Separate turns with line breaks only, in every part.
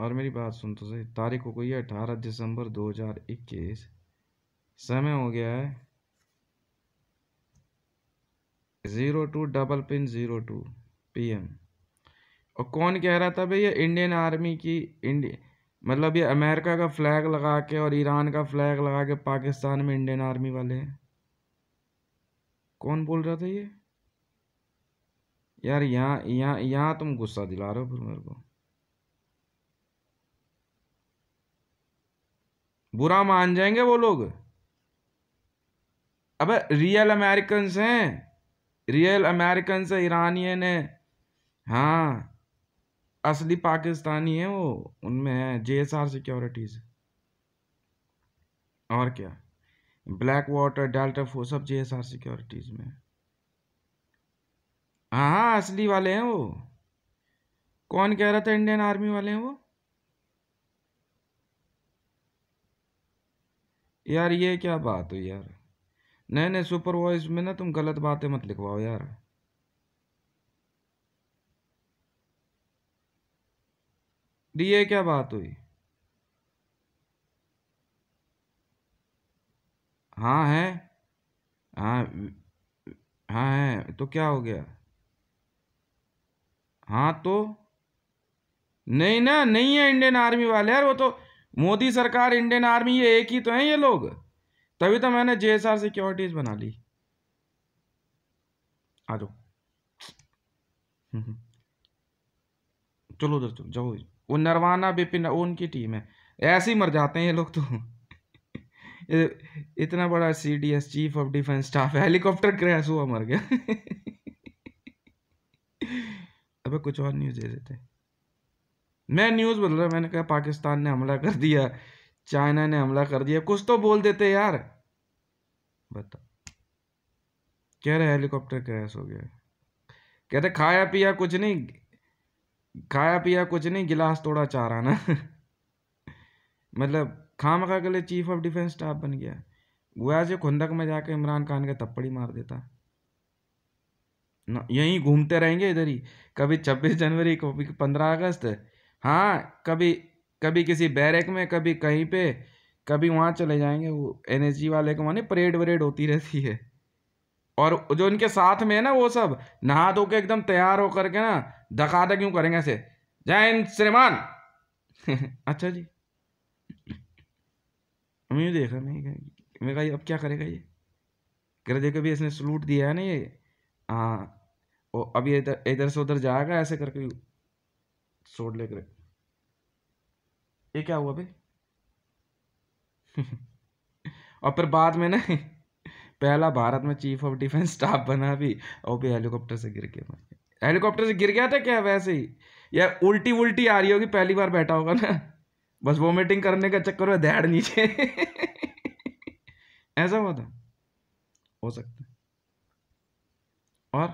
और मेरी बात सुन तो सही तारीख हो गई है अठारह दिसंबर 2021 समय हो गया है zero two double pin zero two P और कौन कह रहा था भैया इंडियन आर्मी की इंडिय मतलब ये अमेरिका का फ्लैग लगा के और ईरान का फ्लैग लगा के पाकिस्तान में इंडियन आर्मी वाले हैं कौन बोल रहा था ये यार यहाँ यहाँ यहाँ तुम गुस्सा दिला रहे हो फिर मेरे को बुरा मान जाएंगे वो लोग अब रियल अमेरिकन हैं रियल अमेरिकन है ईरानियन है हाँ असली पाकिस्तानी है वो उनमें है जे एस आर सिक्योरिटीज़ और क्या ब्लैक वाटर डेल्टा फो सब जे एस आर सिक्योरिटीज़ में हाँ हाँ असली वाले हैं वो कौन कह रहा था इंडियन आर्मी वाले हैं वो यार ये क्या बात हुई यार नए नए सुपर वॉइस में ना तुम गलत बातें मत लिखवाओ यार डी ये क्या बात हुई हाँ है हाँ हाँ है तो क्या हो गया हाँ तो नहीं ना नहीं है इंडियन आर्मी वाले यार वो तो मोदी सरकार इंडियन आर्मी ये एक ही तो है ये लोग तभी तो मैंने जे सिक्योरिटीज बना ली आ जाओ हम्म, हम्म। चलो दोस्तों जाओ वो नरवाना बिपिन उनकी टीम है ऐसे ही मर जाते हैं ये लोग तो इतना बड़ा C D S chief of defence staff है हेलीकॉप्टर क्रैश हुआ मर गया अबे कुछ और न्यूज़ दे देते हैं मैं न्यूज़ बदल रहा मैंने कहा पाकिस्तान ने हमला कर दिया चाइना ने हमला कर दिया कुछ तो बोल देते यार बता कह रहे हेलीकॉप्टर क्रैश हो गया कहते खाया पिया कुछ नहीं खाया पिया कुछ नहीं गिलास तोड़ा चाह रहा ना मतलब खाम खा के लिए चीफ ऑफ डिफेंस स्टाफ बन गया गोया से खुंदक में जाके इमरान खान के थप्पड़ी मार देता ना यहीं घूमते रहेंगे इधर ही कभी छब्बीस जनवरी कभी पंद्रह अगस्त हाँ कभी कभी किसी बैरक में कभी कहीं पे कभी वहाँ चले जाएंगे वो एन वाले को मानी परेड वरेड होती रहती है और जो इनके साथ में है ना वो सब नहा धो के एकदम तैयार होकर के ना धकाधा क्यों करेंगे ऐसे जय हिंद श्रीमान अच्छा जी हमें देखा नहीं मैं कहा अब क्या करेगा ये कर देखो भी इसने सलूट दिया है ना ये हाँ और अब ये इधर इधर से उधर जाएगा ऐसे करके सोड लेकर ये क्या हुआ भाई और फिर बाद में ना पहला भारत में चीफ ऑफ डिफेंस स्टाफ बना भी और भी हेलीकॉप्टर से गिर गया हेलीकॉप्टर से गिर गया था क्या वैसे ही या उल्टी उल्टी आ रही होगी पहली बार बैठा होगा ना बस वोमिटिंग करने का चक्कर में दहड़ नीचे ऐसा हुआ था हो सकता है और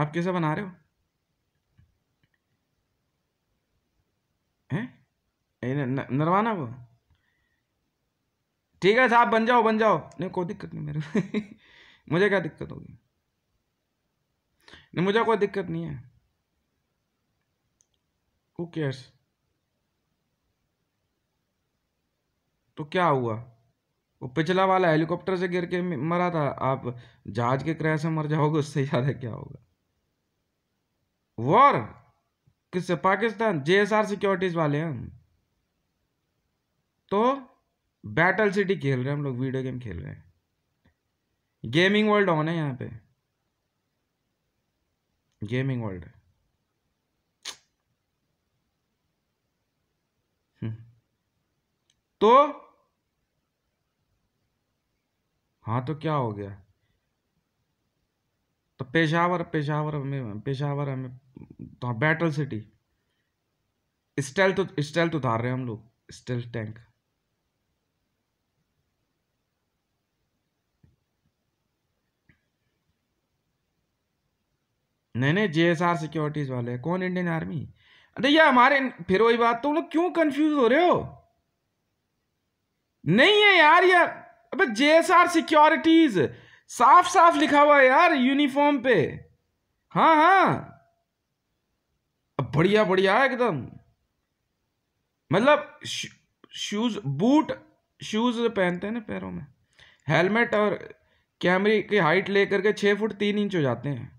आप कैसे बना रहे हो नरवाना को ठीक है साहब बन जाओ बन जाओ नहीं कोई दिक्कत नहीं मेरे मुझे क्या दिक्कत होगी नहीं मुझे कोई दिक्कत नहीं है वो केयर्स तो क्या हुआ वो पिछला वाला हेलीकॉप्टर से गिर के मरा था आप जहाज के क्रैश से मर जाओगे उससे ज़्यादा क्या होगा वॉर किससे पाकिस्तान जेएसआर सिक्योरिटीज वाले हैं तो बैटल सिटी खेल रहे हैं हम लोग वीडियो गेम खेल रहे हैं गेमिंग वर्ल्ड ऑन है यहाँ पे गेमिंग हम्म। वर्ल्ड तो हाँ तो क्या हो गया तो पेशावर पेशावर हमें पेशावर हमें तो बैटल सिटी स्टेल तो स्टेल तो उतार रहे हैं हम लोग स्टेल टैंक नहीं नहीं जे एस आर सिक्योरिटीज़ वाले कौन इंडियन आर्मी अरे ये हमारे फिर वही बात तुम तो लोग क्यों कंफ्यूज हो रहे हो नहीं है यार यार अबे जे एस आर सिक्योरिटीज साफ साफ लिखा हुआ है यार यूनिफॉर्म पे हाँ हाँ बढ़िया बढ़िया एकदम मतलब शूज बूट शूज पहनते हैं ना पैरों में हेलमेट और कैमरे की हाइट लेकर के छः फुट तीन इंच हो जाते हैं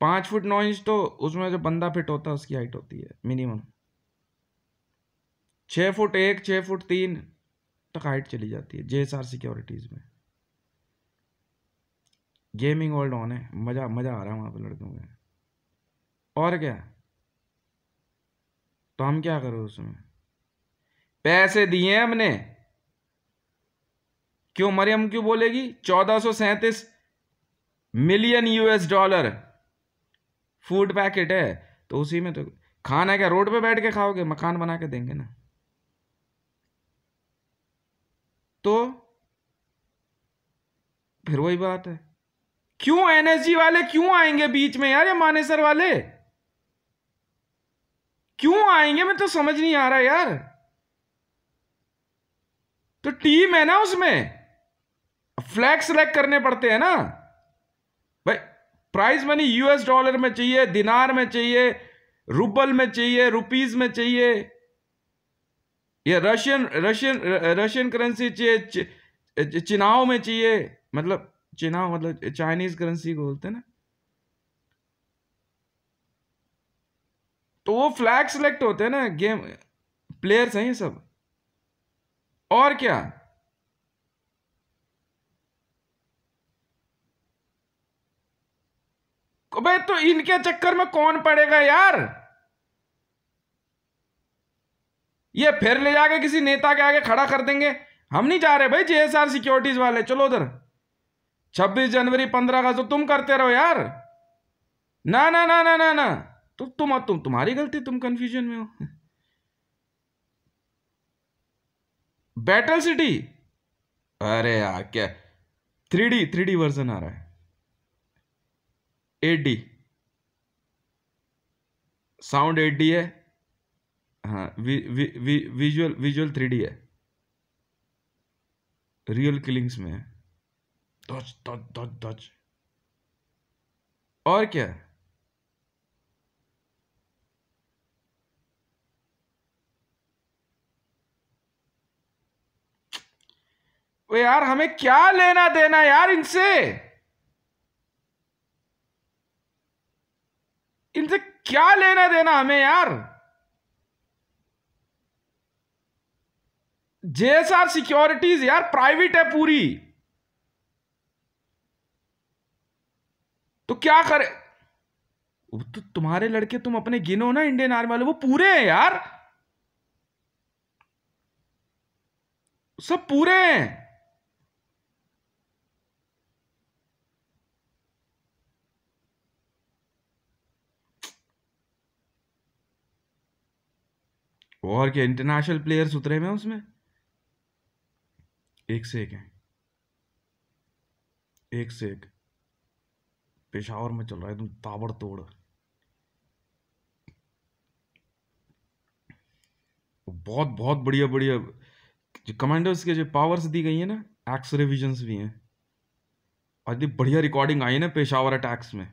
पांच फुट नौ इंच तो उसमें जो बंदा फिट होता है उसकी हाइट होती है मिनिमम छ फुट एक छ फुट तीन तक हाइट चली जाती है जे एस आर सिक्योरिटीज़ में गेमिंग वर्ल्ड ऑन है मज़ा मज़ा आ रहा है वहां पर लड़कों में और क्या तो हम क्या करो उसमें पैसे दिए हमने क्यों मरियम क्यों बोलेगी चौदह सौ सैंतीस million US dollar food packet है तो उसी में तो खाना क्या रोड पे बैठ के खाओगे मकान बना के देंगे ना तो फिर वही बात है क्यों एनएसजी वाले क्यों आएंगे बीच में यार ये मानेसर वाले क्यों आएंगे मैं तो समझ नहीं आ रहा यार तो टीम है ना उसमें फ्लैग सेलेक्ट करने पड़ते हैं ना प्राइज मनी यूएस डॉलर में चाहिए दिनार में चाहिए रूबल में चाहिए रुपीज में चाहिए या रशियन रशियन रशियन करेंसी चाहिए चिनाव में चाहिए मतलब चिनाव मतलब चाइनीज करेंसी को बोलते हैं ना तो वो फ्लैग सेलेक्ट होते हैं ना गेम प्लेयर्स हैं ये सब और क्या भाई तो इनके चक्कर में कौन पड़ेगा यार ये फिर ले जाके किसी नेता के आगे खड़ा कर देंगे हम नहीं जा रहे भाई जेएसआर सिक्योरिटीज वाले चलो उधर 26 जनवरी 15 का तो तुम करते रहो यार ना ना ना ना ना ना तो तुम तुम तुम्हारी गलती तुम कंफ्यूजन में हो बैटल सिटी अरे यार क्या three D three D version आ रहा है eight D sound eight D है हाँ विजुअल विजुअल थ्री डी है रियल किलिंग्स में है दच दच दच दच और क्या वो यार हमें क्या लेना देना यार इनसे इनसे क्या लेना देना हमें यार जेएसआर सिक्योरिटीज यार प्राइवेट है पूरी तो क्या करे तो तुम्हारे लड़के तुम अपने गिनो ना इंडियन आर्मी वाले वो पूरे हैं यार सब पूरे हैं और क्या इंटरनेशनल प्लेयर्स उतरे हुए उसमें एक से एक है एक से एक पेशावर में चल रहा है एकदम तोड़ बहुत बहुत बढ़िया बढ़िया जो कमांडर्स के जो पावर्स दी गई है ना एक्स रिविजन्स भी हैं और ये बढ़िया रिकॉर्डिंग आई है ना पेशावर अटैक्स में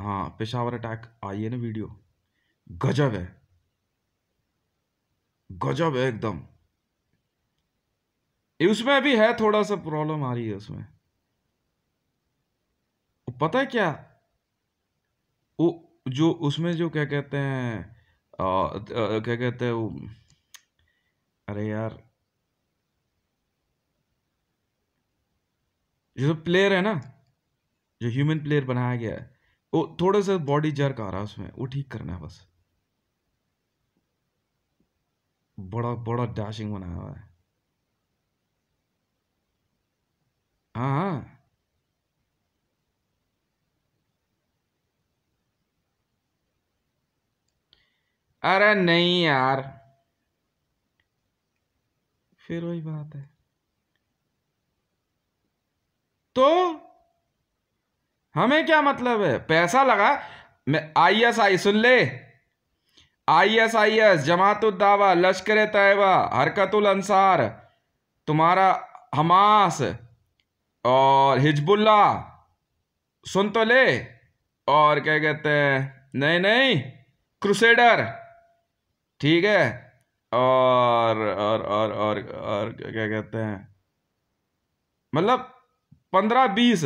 हाँ पेशावर अटैक आई है ना वीडियो गजब है गजब है एकदम उसमें भी है थोड़ा सा प्रॉब्लम आ रही है उसमें पता है क्या वो जो उसमें जो क्या कहते हैं क्या कहते हैं वो अरे यार जो प्लेयर है ना जो ह्यूमन प्लेयर बनाया गया है वो थोड़ा सा बॉडी जर्क आ रहा है उसमें वो ठीक करना है बस बड़ा बड़ा डैशिंग बनाया हुआ है हाँ, हाँ अरे नहीं यार फिर वही बात है तो हमें क्या मतलब है पैसा लगा मैं आई एस आई सुन ले आई एस आई एस जमातुद्दावा लश्कर तयबा हरकतुल अंसार तुम्हारा हमास और हिजबुल्ला सुन तो ले और क्या कहते हैं नहीं नहीं क्रुसेडर ठीक है और और और और और क्या कहते हैं मतलब पंद्रह बीस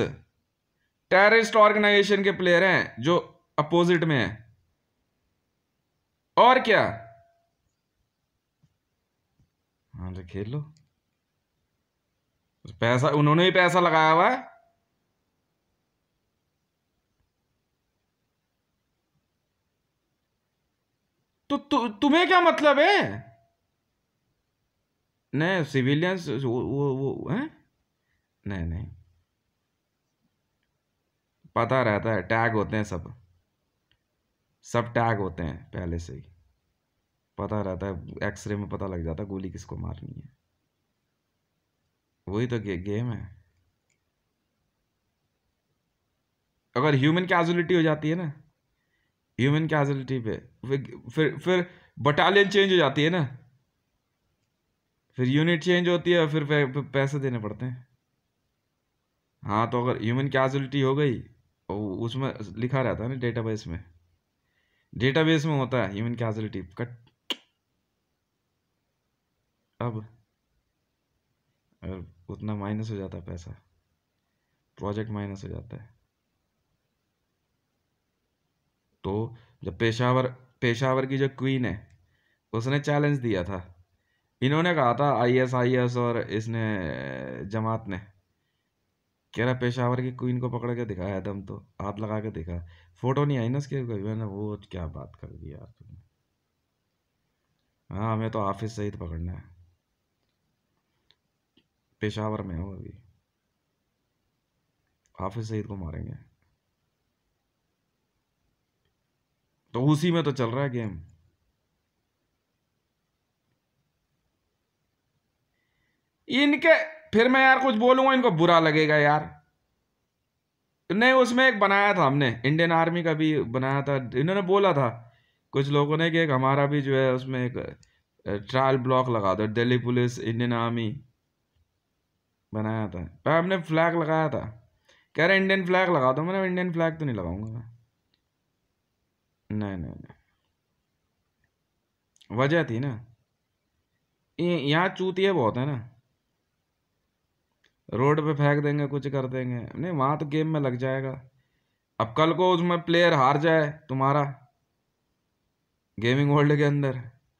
टेररिस्ट ऑर्गेनाइजेशन के प्लेयर हैं जो अपोजिट में हैं और क्या हाँ तो खेल लो पैसा उन्होंने ही पैसा लगाया हुआ है तो तु, तो, तुम्हें क्या मतलब है नहीं सिविलियंस वो वो, वो है नहीं नहीं पता रहता है टैग होते हैं सब सब टैग होते हैं पहले से ही पता रहता है एक्सरे में पता लग जाता है गोली किसको मारनी है वही तो गे, गेम है अगर ह्यूमन कैजुअलिटी हो जाती है ना ह्यूमन कैजुअलिटी पे फिर फिर बटालियन चेंज हो जाती है ना फिर यूनिट चेंज होती है फिर पैसे देने पड़ते हैं हाँ तो अगर ह्यूमन कैजुअलिटी हो गई उसमें लिखा रहता है ना डेटाबेस में डेटाबेस में होता है ह्यूमन कैजुअलिटी कट अब और उतना माइनस हो जाता है पैसा प्रोजेक्ट माइनस हो जाता है तो जब पेशावर पेशावर की जो क्वीन है उसने चैलेंज दिया था इन्होंने कहा था आईएस आईएस और इसने जमात ने कह रहा पेशावर की क्वीन को पकड़ के दिखाया दम तो हाथ लगा के दिखा फोटो नहीं आई ना उसके मैंने वो क्या बात कर दी यार तुमने हाँ हमें तो से ही पकड़ना है पेशावर में हो अभी हाफिज सईद को मारेंगे तो उसी में तो चल रहा है गेम इनके फिर मैं यार कुछ बोलूंगा इनको बुरा लगेगा यार नहीं उसमें एक बनाया था हमने इंडियन आर्मी का भी बनाया था इन्होंने बोला था कुछ लोगों ने कि हमारा भी जो है उसमें एक ट्रायल ब्लॉक लगा दो दिल्ली पुलिस इंडियन आर्मी बनाया था भाई हमने फ्लैग लगाया था कह रहे इंडियन फ्लैग लगा दो मैंने इंडियन फ्लैग तो नहीं लगाऊंगा मैं नहीं नहीं नहीं वजह थी ना यहाँ चूतिए बहुत है ना रोड पे फेंक देंगे कुछ कर देंगे नहीं वहाँ तो गेम में लग जाएगा अब कल को उसमें प्लेयर हार जाए तुम्हारा गेमिंग वर्ल्ड के अंदर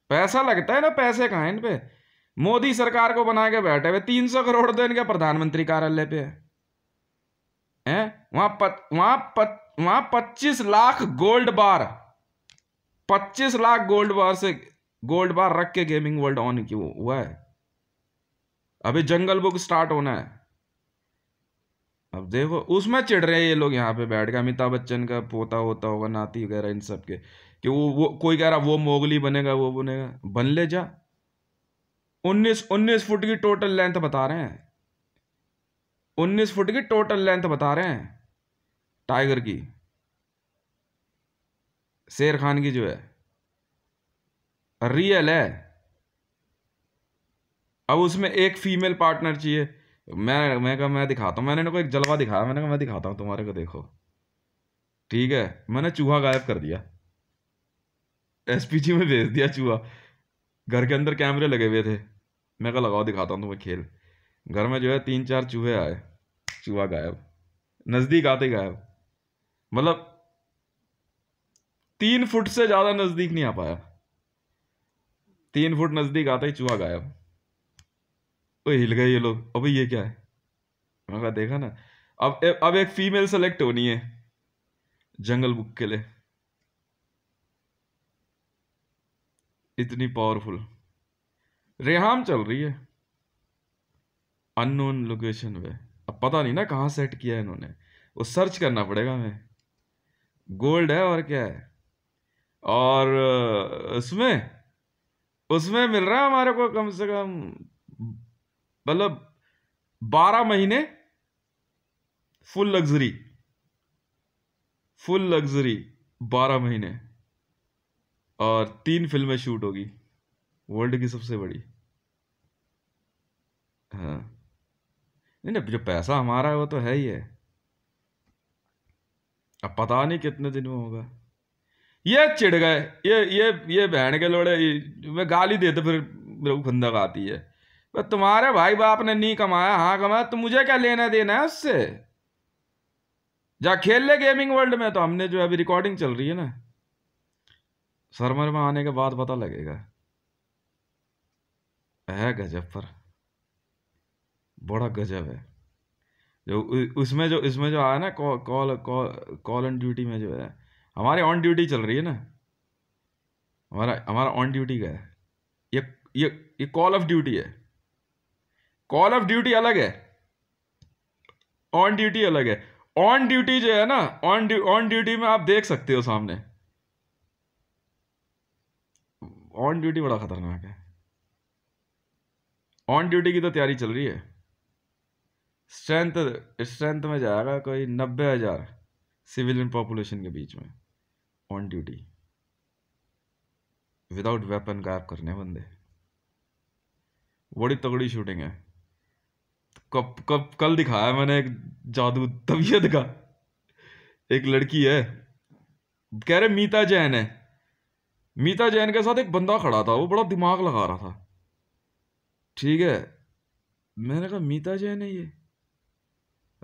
पैसा लगता है ना पैसे कहाँ इन पे मोदी सरकार को बना के बैठे हुए तीन सौ करोड़ तो इनके प्रधानमंत्री कार्यालय पे है हैं वहां पत, वहां पत, वहां पच्चीस लाख गोल्ड बार पच्चीस लाख गोल्ड बार से गोल्ड बार रख के गेमिंग वर्ल्ड ऑन हुआ है अभी जंगल बुक स्टार्ट होना है अब देखो उसमें चिढ़ रहे हैं ये लोग यहाँ पे बैठ गए अमिताभ बच्चन का पोता होता होगा नाती वगैरह इन सब के कि वो वो कोई कह रहा वो मोगली बनेगा वो बनेगा बन ले जा उन्नीस उन्नीस फुट की टोटल लेंथ बता रहे हैं उन्नीस फुट की टोटल लेंथ बता रहे हैं टाइगर की शेर खान की जो है रियल है अब उसमें एक फीमेल पार्टनर चाहिए मैं मैं कहा मैं दिखाता हूँ मैंने इनको एक जलवा दिखाया मैंने कहा मैं दिखाता हूँ तुम्हारे को देखो ठीक है मैंने चूहा गायब कर दिया एसपीजी में भेज दिया चूहा घर के अंदर कैमरे लगे हुए थे मैं कहा लगाओ दिखाता हूँ तुम्हें खेल घर में जो है तीन चार चूहे आए चूहा गायब नज़दीक आते गायब मतलब तीन फुट से ज़्यादा नज़दीक नहीं आ पाया तीन फुट नज़दीक आता ही चूहा गायब ओ हिल गए ये लोग अभी ये क्या है मैं कहा देखा ना अब अब एक फीमेल सेलेक्ट होनी है जंगल बुक के लिए इतनी पावरफुल रेहाम चल रही है अननोन लोकेशन पे अब पता नहीं ना कहाँ सेट किया है इन्होंने वो सर्च करना पड़ेगा हमें गोल्ड है और क्या है और उसमें उसमें मिल रहा है हमारे को कम से कम मतलब बारह महीने फुल लग्जरी फुल लग्जरी बारह महीने और तीन फिल्में शूट होगी वर्ल्ड की सबसे बड़ी हाँ नहीं नहीं जो पैसा हमारा है वो तो है ही है अब पता नहीं कितने दिन में होगा ये चिढ़ गए ये ये ये बहन के लोड़े मैं गाली देते तो फिर मेरे को खुंदक आती है वह तुम्हारे भाई बाप ने नहीं कमाया हाँ कमाया तो मुझे क्या लेना देना है उससे जा खेल ले गेमिंग वर्ल्ड में तो हमने जो अभी रिकॉर्डिंग चल रही है ना सरमर में आने के बाद पता लगेगा है गजब पर बड़ा गजब है जो उसमें जो इसमें जो आया ना call call call on duty में जो है हमारे ऑन ड्यूटी चल रही है ना हमारा हमारा ऑन ड्यूटी का है ये ये ये कॉल ऑफ ड्यूटी है कॉल ऑफ ड्यूटी अलग है ऑन ड्यूटी अलग है ऑन ड्यूटी जो है ना ऑन ऑन ड्यूटी में आप देख सकते हो सामने ऑन ड्यूटी बड़ा खतरनाक है ऑन ड्यूटी की तो तैयारी चल रही है स्ट्रेंथ स्ट्रेंथ में जाएगा कोई नब्बे हज़ार सिविलियन पॉपुलेशन के बीच में ऑन ड्यूटी विदाउट वेपन गायब करने बंदे बड़ी तगड़ी शूटिंग है कब कब कल दिखाया मैंने एक जादू तबीयत का एक लड़की है कह रहे मीता जैन है मीता जैन के साथ एक बंदा खड़ा था वो बड़ा दिमाग लगा रहा था ठीक है मैंने कहा मीता जैन है ये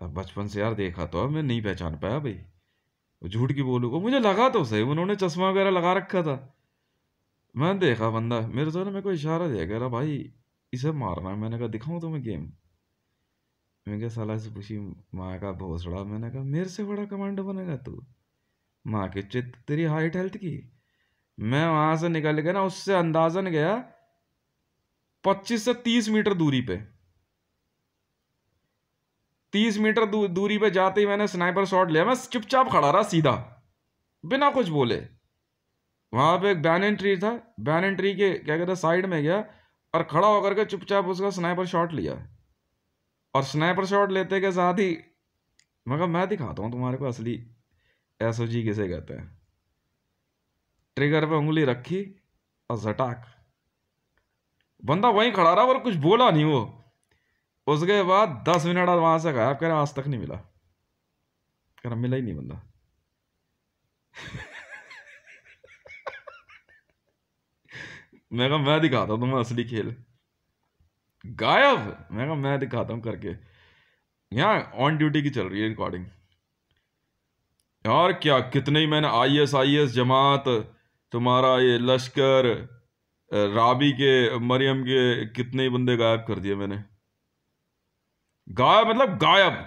अब बचपन से यार देखा तो मैं नहीं पहचान पाया भाई वो झूठ की बोलूँगा मुझे लगा तो सही उन्होंने चश्मा वगैरह लगा रखा था मैंने देखा बंदा मेरे तो ना मेरे को इशारा दिया कह रहा भाई इसे मारना है मैंने कहा दिखाऊँ तुम्हें तो गेम मैंने कहा सलाह से पूछी माँ का भोसड़ा मैंने कहा मेरे से बड़ा कमांडो बनेगा तू माँ की चित तेरी हाइट हेल्थ की मैं वहाँ से निकल के ना उससे अंदाजन गया पच्चीस से तीस मीटर दूरी पे तीस मीटर दू, दूरी पे जाते ही मैंने स्नाइपर शॉट लिया मैं चुपचाप खड़ा रहा सीधा बिना कुछ बोले वहाँ पे एक बैनन ट्री था बैनन ट्री के क्या कहते साइड में गया और खड़ा होकर के चुपचाप उसका स्नाइपर शॉट लिया और स्नाइपर शॉट लेते के साथ ही मगर मैं दिखाता हूँ तुम्हारे को असली एस किसे कहते हैं ट्रिगर पे उंगली रखी और झटाक बंदा वहीं खड़ा रहा पर कुछ बोला नहीं वो उसके बाद दस मिनट बाद वहां से गायब कह रहा आज तक नहीं मिला कह रहा मिला ही नहीं बंदा मैं कहा मैं दिखाता हूँ तुम्हें असली खेल गायब मैं कहा मैं दिखाता हूँ करके यहाँ ऑन ड्यूटी की चल रही है रिकॉर्डिंग यार क्या कितने ही मैंने आई एस आई एस जमात तुम्हारा ये लश्कर राबी के मरियम के कितने ही बंदे गायब कर दिए मैंने गायब मतलब गायब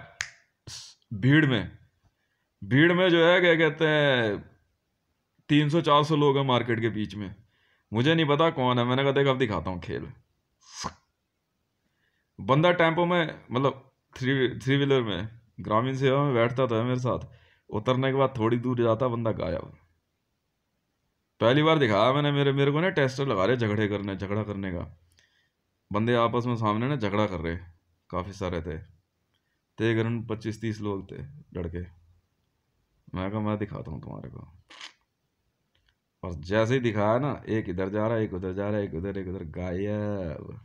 भीड़ में भीड़ में जो है क्या कहते हैं तीन सौ चार सौ लोग हैं मार्केट के बीच में मुझे नहीं पता कौन है मैंने कहा देखा अब दिखाता हूँ खेल बंदा टेम्पो में मतलब थ्री थ्री व्हीलर में ग्रामीण सेवा में बैठता था तो मेरे साथ उतरने के बाद थोड़ी दूर जाता बंदा गायब पहली बार दिखाया मैंने मेरे मेरे को ना टेस्टर लगा रहे झगड़े करने झगड़ा करने का बंदे आपस में सामने ना झगड़ा कर रहे काफ़ी सारे थे तेगर पच्चीस तीस लोग थे लड़के मैं कहा मैं दिखाता हूँ तुम्हारे को और जैसे ही दिखाया ना एक इधर जा रहा है एक उधर जा रहा है एक उधर एक उधर गायब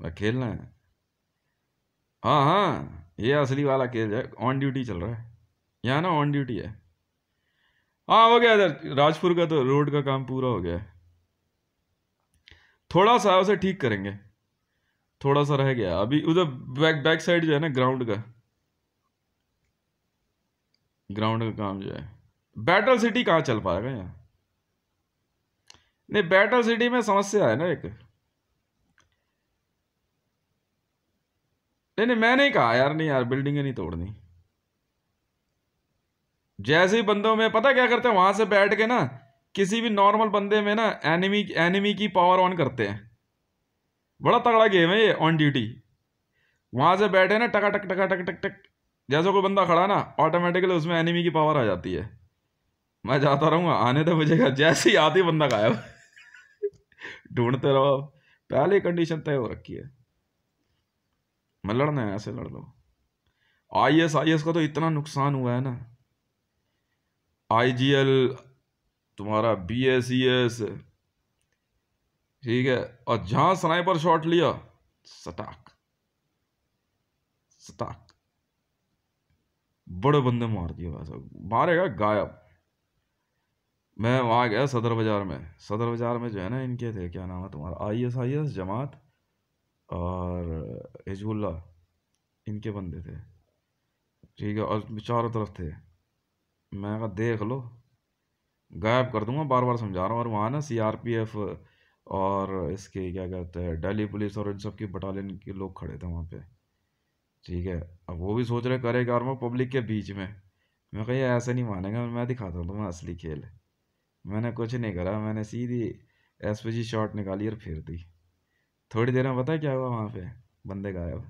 मैं खेलना है हाँ हाँ ये असली वाला खेल है ऑन ड्यूटी चल रहा है यहाँ ना ऑन ड्यूटी है हाँ हो गया इधर राजपुर का तो रोड का काम पूरा हो गया है थोड़ा सा उसे ठीक करेंगे थोड़ा सा रह गया अभी उधर बैक बैक साइड जो है ना ग्राउंड का ग्राउंड का काम जो है बैटल सिटी कहाँ चल पाएगा यहाँ नहीं बैटल सिटी में समस्या है ना एक नहीं नहीं मैं नहीं कहा यार नहीं यार बिल्डिंगें नहीं तोड़नी जैसे ही बंदों में पता क्या करते हैं वहां से बैठ के ना किसी भी नॉर्मल बंदे में ना एनिमी एनिमी की पावर ऑन करते हैं बड़ा तगड़ा गेम है ये ऑन ड्यूटी वहां से बैठे ना टका टक टका टक टक टक जैसे कोई बंदा खड़ा ना ऑटोमेटिकली उसमें एनिमी की पावर आ जाती है मैं जाता रहूँगा आने तो मुझे जैसे ही आती बंदा गायब ढूंढते रहो पहले कंडीशन तय हो रखी है मैं लड़ना है ऐसे लड़ लो आई एस आई एस का तो इतना नुकसान हुआ है ना आईजीएल तुम्हारा बी एस e ठीक है और जहां स्नाइपर शॉट लिया सटाक सटाक बड़े बंदे मार दिए भाई साहब मारेगा गायब मैं वहाँ गया सदर बाज़ार में सदर बाज़ार में जो है ना इनके थे क्या नाम है तुम्हारा आई एस आई एस जमात और हिजबुल्ला इनके बंदे थे ठीक है और चारों तरफ थे मैं कहा देख लो गायब कर दूंगा बार बार समझा रहा हूँ और वहाँ ना सीआरपीएफ और इसके क्या कहते हैं दिल्ली पुलिस और इन सब की बटालियन के लोग खड़े थे वहाँ पे ठीक है अब वो भी सोच रहे करे कारवा पब्लिक के बीच में मैं कही ऐसे नहीं मानेगा मैं दिखाता हूँ तुम्हें असली खेल मैंने कुछ नहीं करा मैंने सीधी एस पी जी शॉट निकाली और फेर दी थोड़ी देर में पता क्या हुआ वहाँ पे बंदे गायब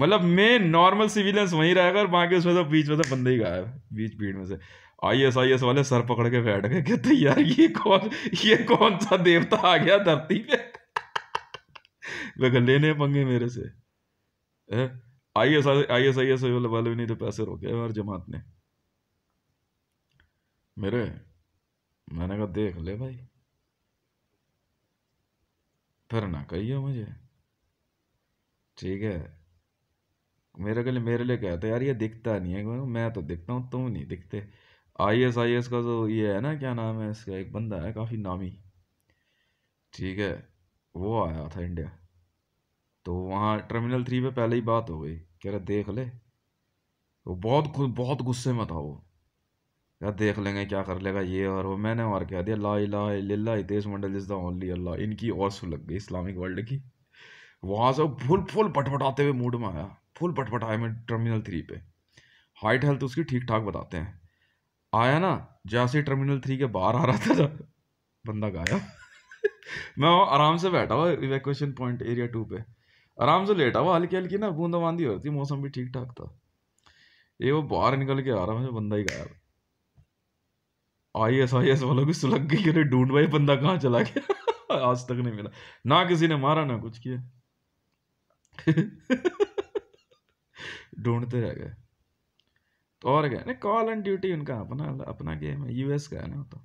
मतलब मैं नॉर्मल सिविलियंस वहीं रहेगा और बाकी उसमें से तो बीच में से तो बंदे ही गायब बीच भीड़ में से आई एस आई एस वाले सर पकड़ के बैठ गए कहते यार ये कौन ये कौन सा देवता आ गया धरती पे लेने पंगे मेरे से I S I S I S वाले वाले नहीं तो पैसे रोके यार जमात ने मेरे मैंने कहा देख ले भाई फिर ना कही मुझे ठीक है मेरे के लिए मेरे लिए कहते तो था यार ये दिखता नहीं है मैं तो दिखता हूँ तुम नहीं दिखते आई एस आई एस का जो तो ये है ना क्या नाम है इसका एक बंदा है काफ़ी नामी ठीक है वो आया था इंडिया तो वहाँ टर्मिनल थ्री पे पहले ही बात हो गई कह रहे देख ले वो बहुत बहुत गुस्से में था वो यार देख लेंगे क्या कर लेगा ये और वो मैंने और कह दिया ला ला ला देश मंडल इज़ द ओनली अल्लाह इनकी और सुलग गई इस्लामिक वर्ल्ड की वहाँ से फुल फुल पटपटाते हुए मूड में आया फुल बटबटाए में टर्मिनल थ्री पे हाइट हेल्थ उसकी ठीक ठाक बताते हैं आया ना जैसे टर्मिनल थ्री के बाहर आ रहा था बंदा गाया मैं आराम से बैठा हुआ इवैक्यूएशन पॉइंट एरिया टू पे आराम से लेटा हुआ हल्की हल्की ना बूंदाबांदी हो रही थी मौसम भी ठीक ठाक था ये वो बाहर निकल के आ रहा मुझे बंदा ही गाया आई एस आई एस वालों की सुलग गई अरे ढूंढ भाई बंदा कहाँ चला गया आज तक नहीं मिला ना किसी ने मारा ना कुछ किया ढूंढते रह गए तो और गए ना कॉल एंड ड्यूटी उनका अपना अपना गेम है यूएस का है ना तो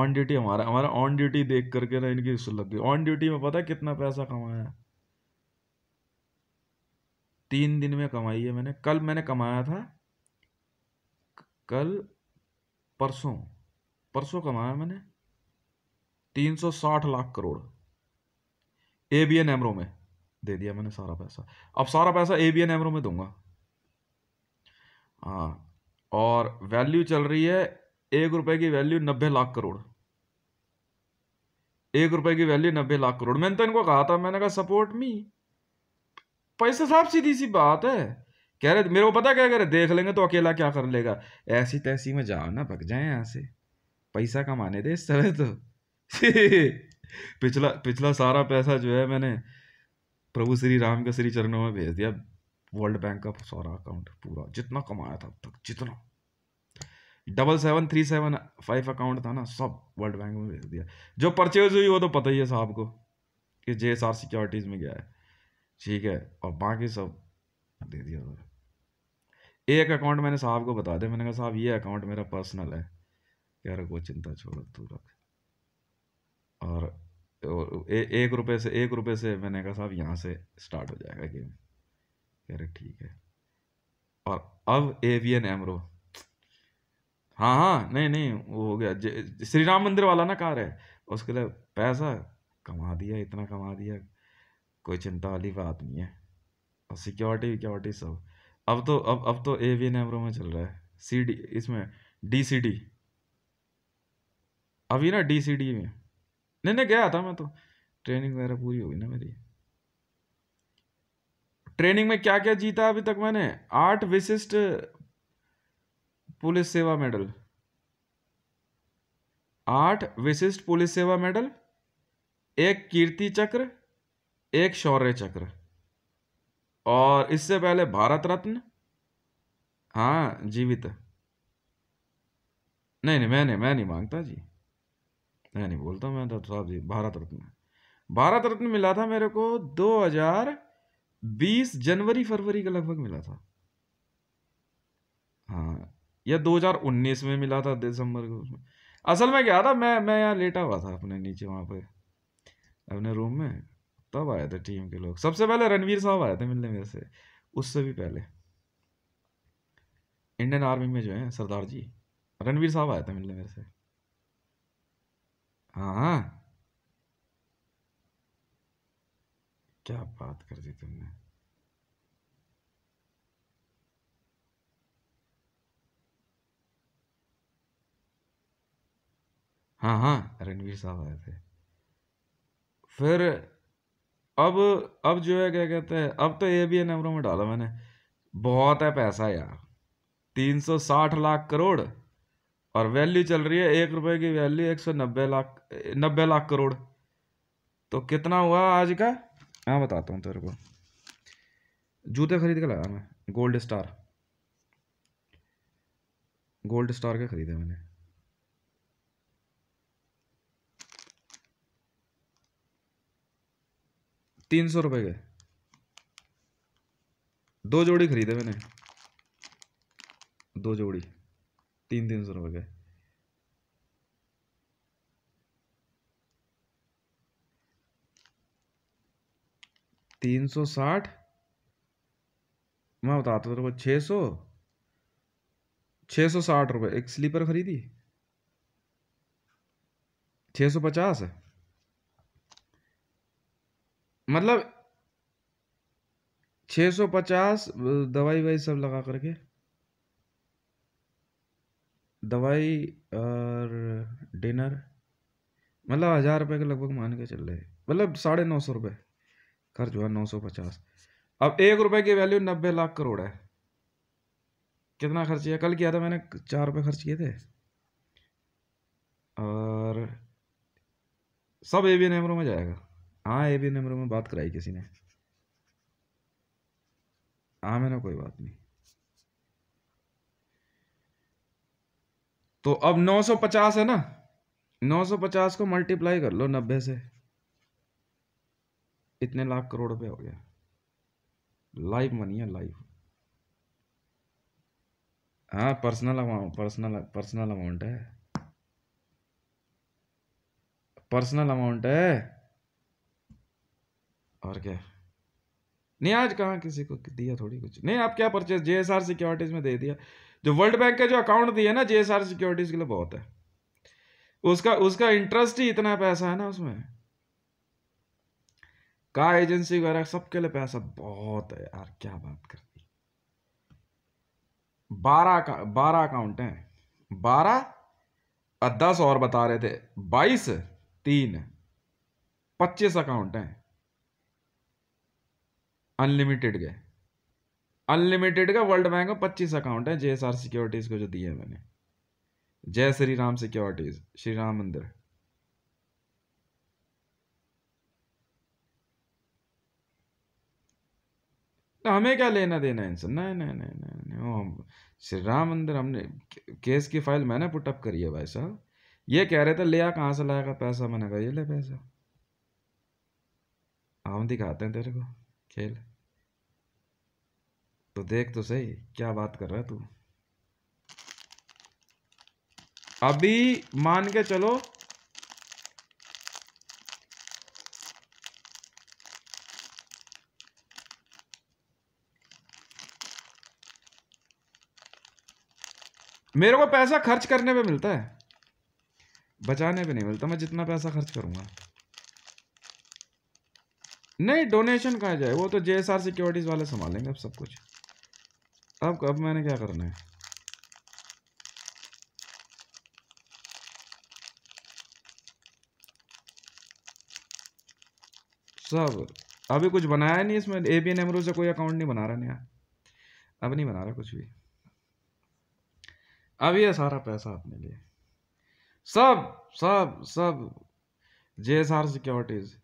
ऑन ड्यूटी हमारा हमारा ऑन ड्यूटी देख करके ना इनकी लग गई ऑन ड्यूटी में पता कितना पैसा कमाया तीन दिन में कमाई है मैंने कल मैंने कमाया था कल परसों परसों कमाया मैंने तीन सौ साठ lakh crore A B N Amro में दे दिया मैंने सारा पैसा अब सारा पैसा ए बी एन एमरो में दूंगा हाँ और वैल्यू चल रही है एक रुपए की वैल्यू नब्बे लाख करोड़ एक रुपए की वैल्यू नब्बे लाख करोड़ मैंने तो इनको कहा था मैंने कहा सपोर्ट मी पैसे साहब सीधी सी बात है कह रहे मेरे को पता क्या कह रहे देख लेंगे तो अकेला क्या कर लेगा ऐसी तैसी में जाओ ना भग जाए यहाँ से पैसा कमाने दे इस तरह तो पिछला पिछला सारा पैसा जो है मैंने प्रभु श्री राम के श्री चरणों में भेज दिया वर्ल्ड बैंक का सारा अकाउंट पूरा जितना कमाया था अब तक जितना double seven three seven five account था ना सब वर्ल्ड बैंक में भेज दिया जो परचेज हुई वो तो पता ही है साहब को कि जे एस आर सिक्योरिटीज में गया है ठीक है और बाकी सब दे दिया उन्होंने एक अकाउंट मैंने साहब को बता दिया मैंने कहा साहब ये अकाउंट मेरा पर्सनल है कह रहे कोई चिंता छोड़ो तू रख और तो ए, एक रुपये से एक रुपये से मैंने कहा साहब यहाँ से स्टार्ट हो जाएगा गेम कह रहे ठीक है और अब ए वी एन एमरो हाँ हाँ नहीं नहीं वो हो गया श्री राम मंदिर वाला ना कार है उसके लिए पैसा कमा दिया इतना कमा दिया कोई चिंता वाली बात नहीं है और सिक्योरिटी विक्योरिटी सब अब तो अब अब तो ए वी एन एमरो में चल रहा है सी डी इसमें डी सी डी अभी ना डी सी डी में नहीं नहीं गया था मैं तो ट्रेनिंग वगैरह पूरी होगी ना मेरी ट्रेनिंग में क्या क्या जीता अभी तक मैंने आठ विशिष्ट पुलिस सेवा मेडल आठ विशिष्ट पुलिस सेवा मेडल एक कीर्ति चक्र एक शौर्य चक्र और इससे पहले भारत रत्न हाँ जीवित नहीं नहीं मैं नहीं मैं नहीं मांगता जी मैं नहीं बोलता मैं डॉक्टर तो, साहब तो जी भारत रत्न भारत रत्न मिला था मेरे को 2020 जनवरी फरवरी के लगभग मिला था हाँ या 2019 में मिला था दिसंबर को उसमें असल में क्या था मैं मैं यहाँ लेटा हुआ था अपने नीचे वहाँ पे अपने रूम में तब आए थे टीम के लोग सबसे पहले रणवीर साहब आए थे मिलने मेरे से उससे भी पहले इंडियन आर्मी में जो है सरदार जी रणवीर साहब आए थे मिलने मेरे से हाँ क्या बात कर दी तुमने हाँ हाँ रणवीर साहब आए थे फिर अब अब जो है क्या कहते हैं अब तो ये भी एन में डाला मैंने बहुत है पैसा यार तीन सौ साठ लाख करोड़ और वैल्यू चल रही है एक रुपए की वैल्यू एक सौ नब्बे लाख नब्बे लाख करोड़ तो कितना हुआ आज का हाँ बताता हूँ तेरे को जूते खरीद के लाया मैं गोल्ड स्टार गोल्ड स्टार के खरीदे मैंने तीन सौ रुपये के दो जोड़ी खरीदे मैंने दो जोड़ी तीन तीन सौ रुपये के तीन सौ साठ मैं बताता हूँ तेरे को छः सौ छः सौ साठ रुपये एक स्लीपर खरीदी छः सौ पचास मतलब छः सौ पचास दवाई वाई सब लगा करके दवाई और डिनर मतलब हज़ार रुपये के लगभग मान के चल रहे मतलब साढ़े नौ सौ रुपये खर्च हुआ नौ सौ पचास अब एक रुपये की वैल्यू नब्बे लाख करोड़ है कितना खर्च किया कल किया था मैंने चार रुपये खर्च किए थे और सब ए बी एन में जाएगा हाँ ए बी एन में बात कराई किसी ने हाँ मैंने कोई बात नहीं तो अब 950 है ना 950 को मल्टीप्लाई कर लो 90 से इतने लाख करोड़ रुपए हो गया लाइव मनी है लाइव हाँ personal amount personal personal amount है पर्सनल अमाउंट है और क्या नहीं आज कहा किसी को दिया थोड़ी कुछ नहीं आप क्या purchase J S R securities में दे दिया जो वर्ल्ड बैंक का जो अकाउंट दिया ना आर सिक्योरिटीज के लिए बहुत है उसका उसका इंटरेस्ट ही इतना पैसा है ना उसमें का एजेंसी वगैरह सबके लिए पैसा बहुत है यार क्या बात कर दी बारह बारह अकाउंट हैं बारह और दस और बता रहे थे बाईस तीन पच्चीस अकाउंट हैं अनलिमिटेड गए अनलिमिटेड का वर्ल्ड बैंक में पच्चीस अकाउंट है जे सिक्योरिटीज़ को जो दिए है मैंने जय श्री राम सिक्योरिटीज़ श्री राम मंदिर तो हमें क्या लेना देना है इनसे नहीं नहीं नहीं नहीं नहीं हम श्री राम मंदिर हमने केस की फाइल मैंने पुटअप करी है भाई साहब ये कह रहे थे लिया कहाँ से लाएगा पैसा मैंने कहा ये ले पैसा हम दिखाते हैं तेरे को खेल तो देख तो सही क्या बात कर रहा है तू अभी मान के चलो मेरे को पैसा खर्च करने पे मिलता है बचाने पे नहीं मिलता मैं जितना पैसा खर्च करूंगा नहीं डोनेशन कहा जाए वो तो जे एस आर सिक्योरिटीज वाले संभालेंगे अब सब कुछ अब अब मैंने क्या करना है सब अभी कुछ बनाया नहीं इसमें ए बी एमरो से कोई अकाउंट नहीं बना रहा नया अब नहीं बना रहा कुछ भी अब ये सारा पैसा अपने लिए सब सब सब जे एस आर सिक्योरिटीज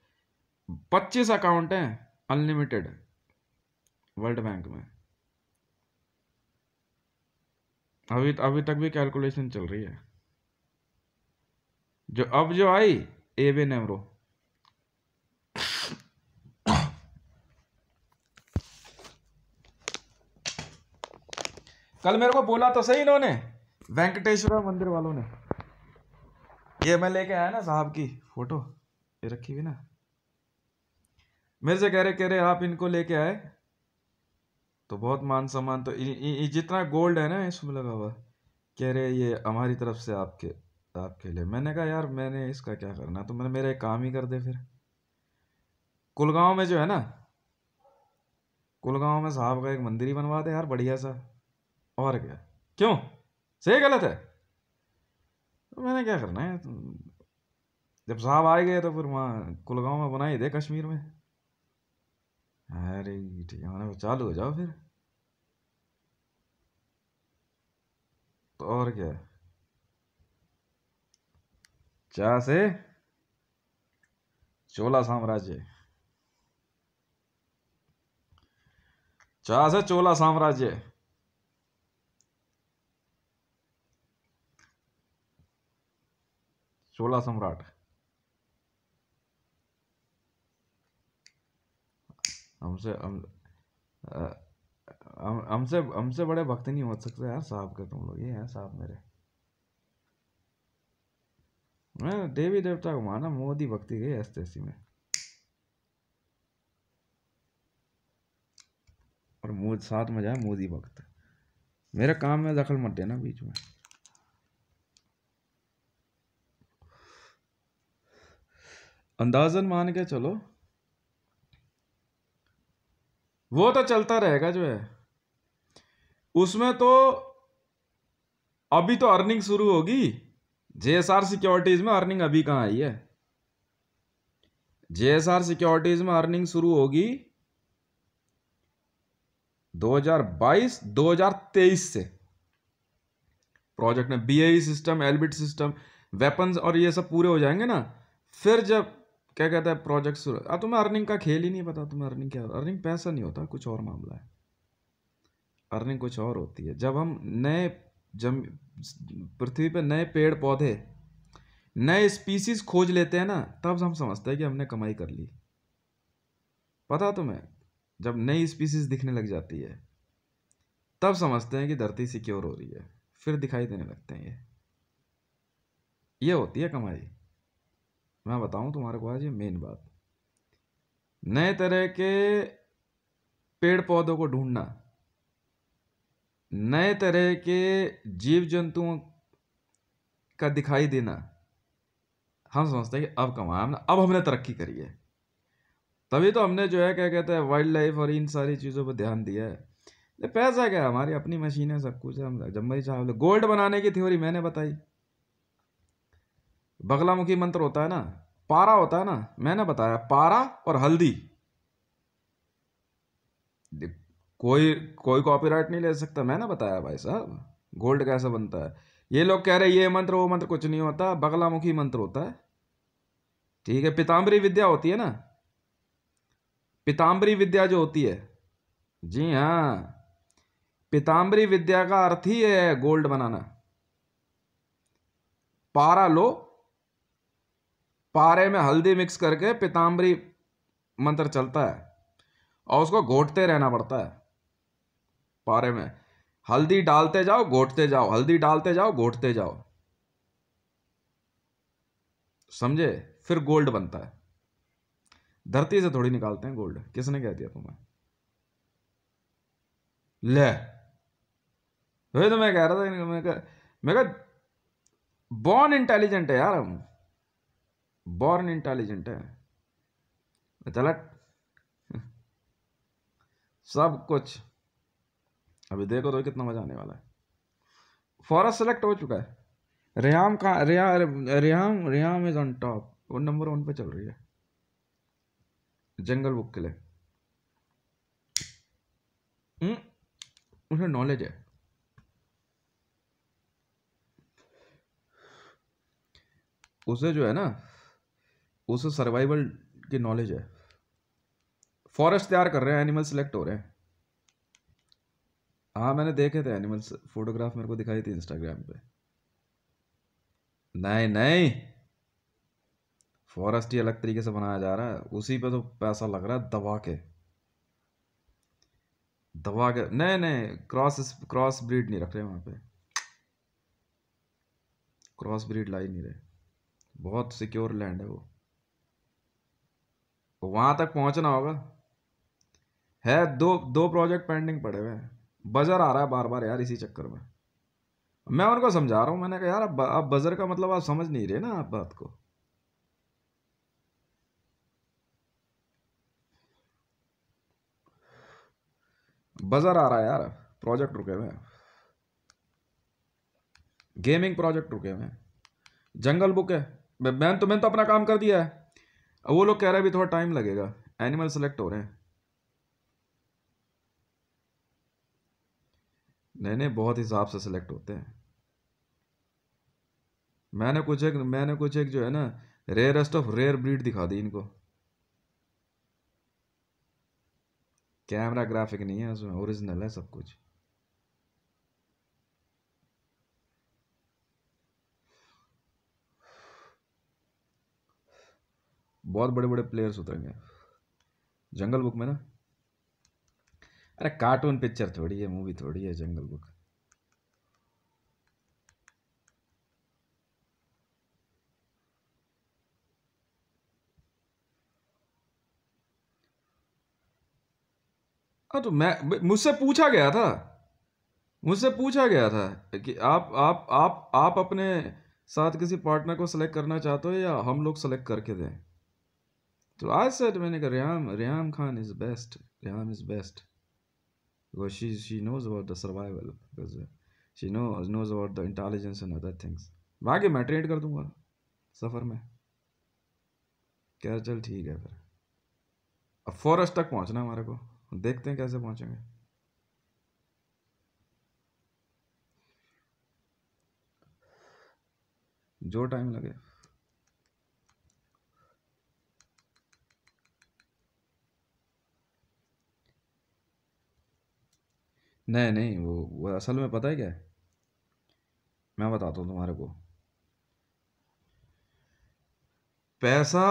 पच्चीस अकाउंट हैं अनलिमिटेड वर्ल्ड बैंक में अभी अभी तक भी कैलकुलेशन चल रही है जो अब जो आई ए बे नेमरो कल मेरे को बोला तो सही इन्होंने वेंकटेश्वर मंदिर वालों ने ये मैं लेके आया ना साहब की फोटो ये रखी हुई ना मेरे से कह रहे कह रहे आप इनको लेके आए तो बहुत मान सम्मान तो इ, इ, इ, जितना गोल्ड है ना इसमें लगा हुआ कह रहे ये हमारी तरफ से आपके आपके लिए मैंने कहा यार मैंने इसका क्या करना तो मैंने मेरा एक काम ही कर दे फिर कुलगांव में जो है ना कुलगांव में साहब का एक मंदिर ही बनवा दे यार बढ़िया सा और क्या क्यों सही गलत है तो मैंने क्या करना है जब साहब आए गए तो फिर वहाँ कुलगांव में बना ही दे कश्मीर में अरे ठीक है मैंने मतलब चालू हो जाओ फिर तो और क्या चाह से चोला साम्राज्य चाह से चोला साम्राज्य चोला सम्राट हमसे हम हमसे हमसे बड़े भक्त नहीं हो सकते यार साहब के तुम लोग ये हैं साहब मेरे मैं देवी देवता को माना मोदी भक्ति गई ऐसे ऐसी में और मोद साथ में जाए मोदी भक्त मेरे काम में दखल मत देना बीच में अंदाजन मान के चलो वो तो चलता रहेगा जो है उसमें तो अभी तो अर्निंग शुरू होगी जेएसआर सिक्योरिटीज में अर्निंग अभी कहाँ आई है जेएसआर सिक्योरिटीज में अर्निंग शुरू होगी 2022 2023 से प्रोजेक्ट में BI system Elbit system weapons और ये सब पूरे हो जाएंगे ना फिर जब क्या कहता है प्रोजेक्ट शुरू आ तुम्हें अर्निंग का खेल ही नहीं पता तुम्हें अर्निंग क्या अर्निंग पैसा नहीं होता कुछ और मामला है अर्निंग कुछ और होती है जब हम नए जम पृथ्वी पर नए पेड़ पौधे नए स्पीसीज खोज लेते हैं ना तब हम समझते हैं कि हमने कमाई कर ली पता तुम्हें जब नई स्पीसीज दिखने लग जाती है तब समझते हैं कि धरती सिक्योर हो रही है फिर दिखाई देने लगते हैं ये ये होती है कमाई मैं बताऊं तुम्हारे को आज ये मेन बात नए तरह के पेड़ पौधों को ढूंढना नए तरह के जीव जंतुओं का दिखाई देना हम समझते हैं कि अब कमाया हमने अब हमने तरक्की करी है तभी तो हमने जो है क्या कहते हैं वाइल्ड लाइफ और इन सारी चीज़ों पर ध्यान दिया है पैसा क्या हमारी अपनी मशीन है सब कुछ है हम जम्बई चावल गोल्ड बनाने की थ्योरी मैंने बताई बगलामुखी मंत्र होता है ना पारा होता है ना मैंने बताया पारा और हल्दी कोई कोई कॉपीराइट नहीं ले सकता मैंने बताया भाई साहब गोल्ड कैसा बनता है ये लोग कह रहे ये मंत्र वो मंत्र कुछ नहीं होता बगलामुखी मंत्र होता है ठीक है पिताम्बरी विद्या होती है ना पिताम्बरी विद्या जो होती है जी हाँ पिताम्बरी विद्या का अर्थ ही है गोल्ड बनाना पारा लो पारे में हल्दी मिक्स करके पीताम्बरी मंत्र चलता है और उसको घोटते रहना पड़ता है पारे में हल्दी डालते जाओ घोटते जाओ हल्दी डालते जाओ घोटते जाओ समझे फिर गोल्ड बनता है धरती से थोड़ी निकालते हैं गोल्ड किसने कह दिया तुम्हें ले तो मैं कह रहा था मैं कह मैं बॉर्न इंटेलिजेंट है यार हम born intelligent है eh? अलर्ट सब कुछ अभी देखो तो कितना मजा आने वाला है फॉरेस्ट सेलेक्ट हो चुका है रियाम का Riya Riyam Riyam is on top वो नंबर वन पे चल रही है जंगल बुक के लिए हम्म, उसे नॉलेज है उसे जो है ना उसे सर्वाइवल की नॉलेज है फॉरेस्ट तैयार कर रहे हैं एनिमल सेलेक्ट हो रहे हैं हाँ मैंने देखे थे एनिमल्स फोटोग्राफ मेरे को दिखाई थी इंस्टाग्राम पे नहीं नहीं फॉरेस्ट ही अलग तरीके से बनाया जा रहा है उसी पे तो पैसा लग रहा है दवा के दवा के नहीं नहीं क्रॉस क्रॉस ब्रीड नहीं रख रहे वहाँ पे क्रॉस ब्रीड ला ही नहीं रहे बहुत सिक्योर लैंड है वो तो वहाँ तक पहुँचना होगा है दो दो प्रोजेक्ट पेंडिंग पड़े हुए हैं बजर आ रहा है बार बार यार इसी चक्कर में मैं उनको समझा रहा हूँ मैंने कहा यार अब अब बजर का मतलब आप समझ नहीं रहे ना आप बात को बजर आ रहा है यार प्रोजेक्ट रुके हुए गेमिंग प्रोजेक्ट रुके हुए हैं जंगल बुक है मैं तो मैंने तो अपना काम कर दिया है अब वो लोग कह रहे हैं अभी थोड़ा टाइम लगेगा एनिमल सेलेक्ट हो रहे हैं नहीं नहीं बहुत हिसाब से सेलेक्ट होते हैं मैंने कुछ एक मैंने कुछ एक जो है ना रेयरेस्ट ऑफ रेयर ब्रीड दिखा दी इनको कैमरा ग्राफिक नहीं है उसमें ओरिजिनल है सब कुछ बहुत बड़े बड़े प्लेयर्स उतरेंगे जंगल बुक में ना अरे कार्टून पिक्चर थोड़ी है मूवी थोड़ी है जंगल बुक हाँ तो मैं मुझसे पूछा गया था मुझसे पूछा गया था कि आप आप आप आप अपने साथ किसी पार्टनर को सिलेक्ट करना चाहते हो या हम लोग सेलेक्ट करके दें तो आज सर मैंने कहा Riyam Riyam Khan is best Riyam is best because she she knows about the survival because she no knows about the intelligence and other things बाकी मैं ट्रेड कर दूंगा सफ़र में क्या चल ठीक है फिर अब फॉरेस्ट तक पहुंचना हमारे को देखते हैं कैसे पहुंचेंगे जो टाइम लगे नहीं नहीं वो, वो असल में पता है क्या है मैं बताता हूँ तुम्हारे को पैसा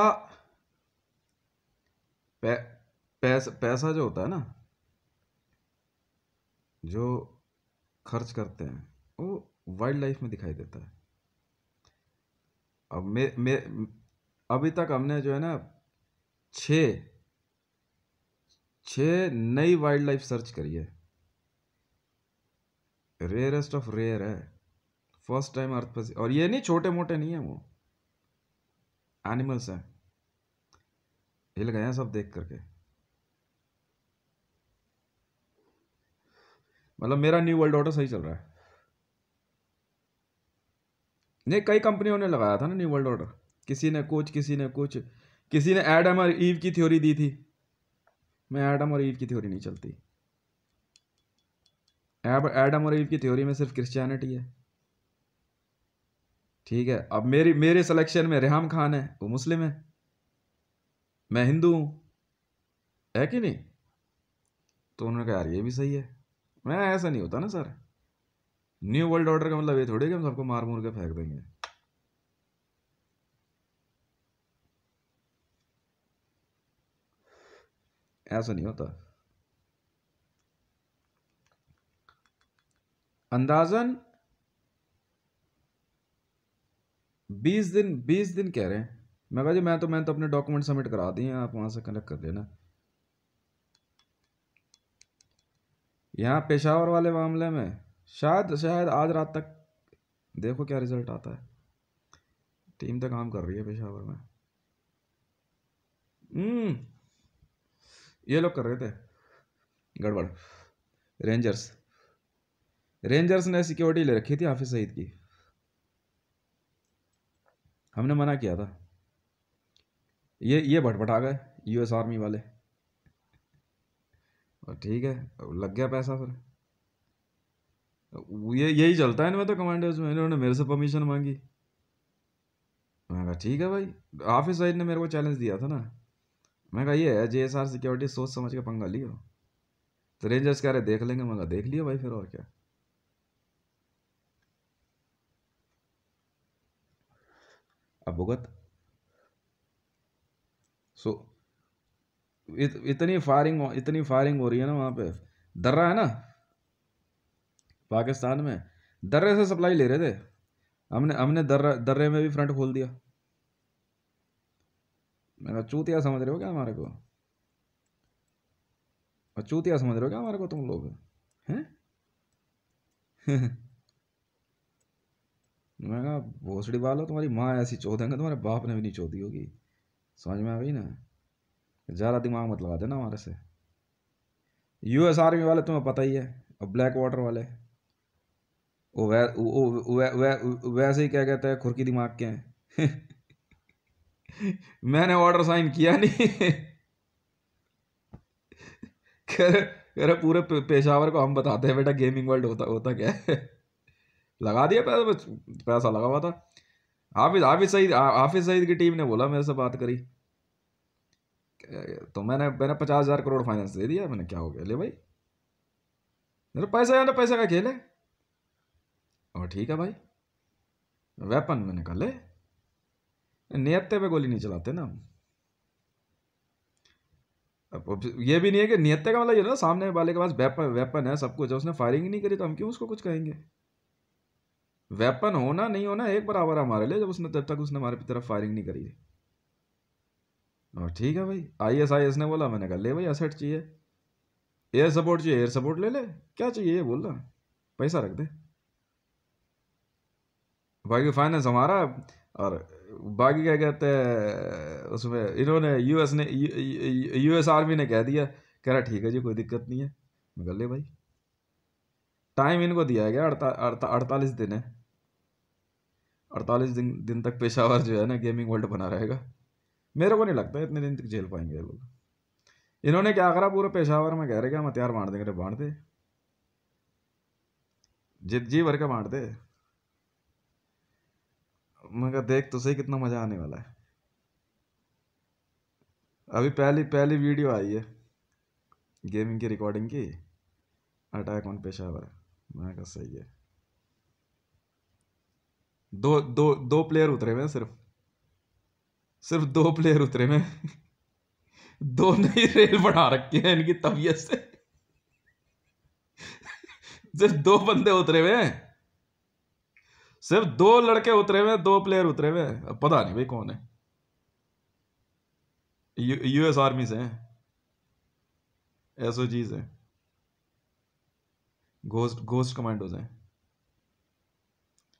पै, पैसा पैसा जो होता है ना जो खर्च करते हैं वो वाइल्ड लाइफ में दिखाई देता है अब मे मे अभी तक हमने जो है ना छ नई वाइल्ड लाइफ सर्च करी है रेयरेस्ट ऑफ रेयर है फर्स्ट टाइम अर्थ पर और ये नहीं छोटे मोटे नहीं है वो एनिमल्स हैं हिल गए हैं सब देख करके मतलब मेरा न्यू वर्ल्ड ऑर्डर सही चल रहा है नहीं कई कंपनियों ने लगाया था ना न्यू वर्ल्ड ऑर्डर किसी ने कुछ किसी ने कुछ किसी ने एडम और ईव की थ्योरी दी थी मैं एडम और ईव की थ्योरी नहीं चलती एडम और ईव की थ्योरी में सिर्फ क्रिश्चियनिटी है ठीक है अब मेरी मेरे सिलेक्शन में रेहम खान है वो मुस्लिम है मैं हिंदू हूँ है कि नहीं तो उन्होंने कहा यार ये भी सही है मैं ऐसा नहीं होता ना सर न्यू वर्ल्ड ऑर्डर का मतलब ये थोड़ी कि हम सबको मार मूर के फेंक देंगे ऐसा नहीं होता अंदाजन बीस दिन बीस दिन कह रहे हैं मैं कहा जी मैं तो मैं तो अपने डॉक्यूमेंट सबमिट करा दिए आप वहाँ से कलेक्ट कर लेना यहाँ पेशावर वाले मामले में शायद शायद आज रात तक देखो क्या रिजल्ट आता है टीम तो काम कर रही है पेशावर में हम्म ये लोग कर रहे थे गड़बड़ रेंजर्स रेंजर्स ने सिक्योरिटी ले रखी थी हाफिज सईद की हमने मना किया था ये ये भटभटा गए यूएस आर्मी वाले और ठीक है लग गया पैसा फिर ये यही चलता है इनमें तो कमांडर्स में इन्होंने मेरे से परमिशन मांगी मैं कहा ठीक है भाई हाफिज सईद ने मेरे को चैलेंज दिया था ना मैं कहा ये है जे एस आर सिक्योरिटी सोच समझ के पंगा लियो तो रेंजर्स कह रहे देख लेंगे मैं कहा देख लिया भाई फिर और क्या अवगत सो इत, इतनी फायरिंग इतनी फायरिंग हो रही है ना वहां पे दर्रा है ना पाकिस्तान में दर्रे से सप्लाई ले रहे थे हमने हमने दर्रा दर्रे में भी फ्रंट खोल दिया मेरा चूतिया समझ रहे हो क्या हमारे को चूतिया समझ रहे हो क्या हमारे को तुम लोग हैं मैं कहा भोसड़ी वालो तुम्हारी माँ ऐसी चो देंगे तुम्हारे बाप ने भी नहीं चोदी होगी समझ में आ गई ना ज़्यादा दिमाग मत लगा देना हमारे से यूएस आर्मी वाले तुम्हें पता ही है और ब्लैक वाटर वाले वो वै, वो वै, वै, वैसे ही क्या कहते हैं खुरकी दिमाग के हैं मैंने ऑर्डर साइन किया नहीं कह रहे पूरे पेशावर को हम बताते हैं बेटा गेमिंग वर्ल्ड होता होता क्या है लगा दिया पैसा पैसा लगा हुआ था हाफिज हाफिज सईद हाफिज सईद की टीम ने बोला मेरे से बात करी तो मैंने मैंने पचास हज़ार करोड़ फाइनेंस दे दिया मैंने क्या हो गया ले भाई मेरे पैसा है पैसा का खेल है और ठीक है भाई वेपन मैंने कहा ले नियत्ते पे गोली नहीं चलाते ना अब ये भी नहीं है कि नियत्ते का मतलब ये ना सामने वाले के पास वेपन वेपन है सब कुछ है उसने फायरिंग नहीं करी तो हम क्यों उसको कुछ कहेंगे वेपन होना नहीं होना एक बराबर हमारे लिए जब उसने तब तक उसने हमारे तरफ फायरिंग नहीं करी है और ठीक है भाई आई एस आई एस ने बोला मैंने कहा ले भाई असेट चाहिए एयर सपोर्ट चाहिए एयर सपोर्ट ले ले क्या चाहिए ये बोल रहा पैसा रख दे बाकी फाइनेंस हमारा और बाकी क्या कहते हैं उसमें इन्होंने यूएस ने यूएस आर्मी ने कह दिया कह रहा ठीक है जी कोई दिक्कत नहीं है निकल ले भाई टाइम इनको दिया गया अड़ता अड़तालीस दिन है अड़तालीस दिन दिन तक पेशावर जो है ना गेमिंग वर्ल्ड बना रहेगा मेरे को नहीं लगता इतने दिन तक जेल पाएंगे ये लोग इन्होंने क्या करा पूरे पेशावर में कह रहे कि हम हथियार बांट देंगे बांट दे जित जी भर के बांट दे मैं कहा देख तो सही कितना मज़ा आने वाला है अभी पहली पहली वीडियो आई है गेमिंग की रिकॉर्डिंग की अटैक ऑन पेशावर मैं कहा सही है दो दो दो प्लेयर उतरे हुए सिर्फ सिर्फ दो प्लेयर उतरे हुए दो नई रेल बना रखी है इनकी तबीयत से सिर्फ दो बंदे उतरे हुए हैं सिर्फ दो लड़के उतरे हुए दो प्लेयर उतरे हुए हैं अब पता नहीं भाई कौन है यूएस आर्मी से हैं जी से घोस्ट घोस्ट कमांडोज हैं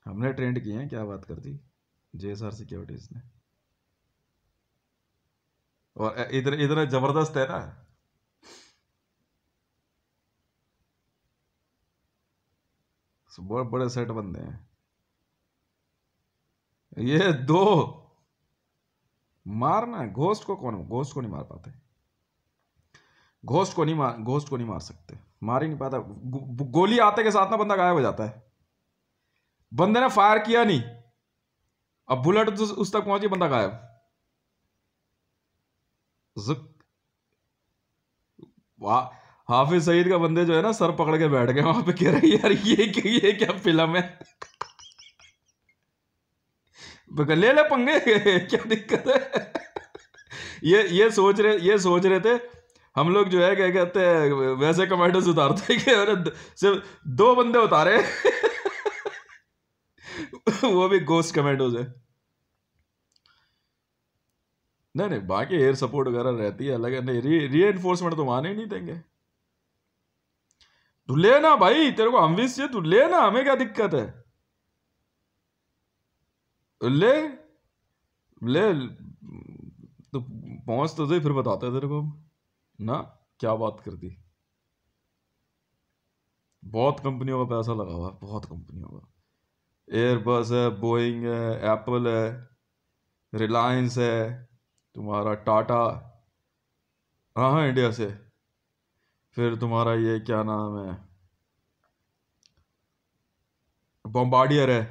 हमने ट्रेंड किए हैं क्या बात कर दी जे एस आर सिक्योरिटीज ने और इधर इधर जबरदस्त है ना बहुत बड़े सेट बंदे हैं ये दो मारना है घोस्ट को कौन घोस्ट को नहीं मार पाते घोस्ट को नहीं मार घोस्ट को नहीं मार सकते मार ही नहीं पाता गोली आते के साथ ना बंदा गायब हो जाता है बंदे ने फायर किया नहीं अब बुलेट तो उस तक पहुंची बंदा गायब वाह हाफिज सईद का बंदे जो है ना सर पकड़ के बैठ गए वहां पे कह रहे यार ये ये क्या फिल्म है ले ले पंगे क्या दिक्कत है ये ये सोच रहे ये सोच रहे थे हम लोग जो है क्या कहते हैं वैसे कमेंटर्स उतारते कि सिर्फ दो बंदे उतारे वो भी गोस्ट कमेंटोज है नहीं नहीं बाकी एयर सपोर्ट वगैरह रहती है अलग है नहीं री री एनफोर्समेंट तो ही नहीं देंगे तू लेना ना भाई तेरे को हम भी चाहिए तू लेना ना हमें क्या दिक्कत है ले ले तो पहुंच तो फिर बताते हैं तेरे को ना क्या बात कर दी बहुत कंपनियों का पैसा लगा हुआ है बहुत कंपनियों का
एयरबस है
बोइंग है एप्पल है रिलायंस है तुम्हारा टाटा हाँ हाँ इंडिया से फिर तुम्हारा ये क्या नाम है बॉम्बार्डियर है